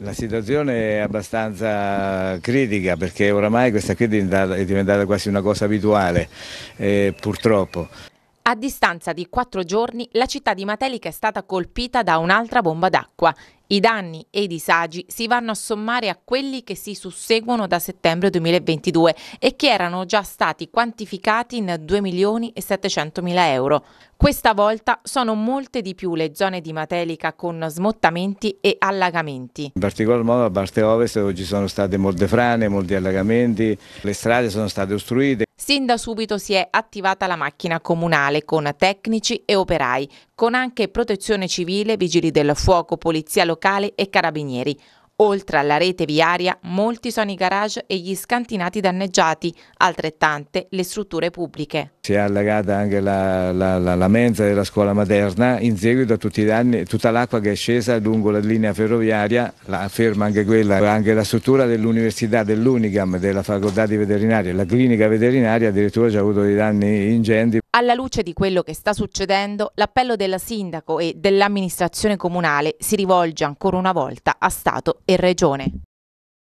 La situazione è abbastanza critica perché oramai questa qui è diventata, è diventata quasi una cosa abituale, eh, purtroppo. A distanza di quattro giorni, la città di Matelica è stata colpita da un'altra bomba d'acqua. I danni e i disagi si vanno a sommare a quelli che si susseguono da settembre 2022 e che erano già stati quantificati in 2 milioni e 700 mila euro. Questa volta sono molte di più le zone di Matelica con smottamenti e allagamenti. In particolar modo a parte ovest dove ci sono state molte frane, molti allagamenti, le strade sono state ostruite. Sin da subito si è attivata la macchina comunale con tecnici e operai, con anche protezione civile, vigili del fuoco, polizia locale e carabinieri. Oltre alla rete viaria, molti sono i garage e gli scantinati danneggiati, altrettante le strutture pubbliche. Si è allagata anche la, la, la, la mensa della scuola materna in seguito a tutti i danni, tutta l'acqua che è scesa lungo la linea ferroviaria, la ferma anche quella, anche la struttura dell'università dell'Unigam, della facoltà di veterinaria, la clinica veterinaria addirittura ci ha avuto dei danni ingenti. Alla luce di quello che sta succedendo, l'appello della sindaco e dell'amministrazione comunale si rivolge ancora una volta a Stato e Regione.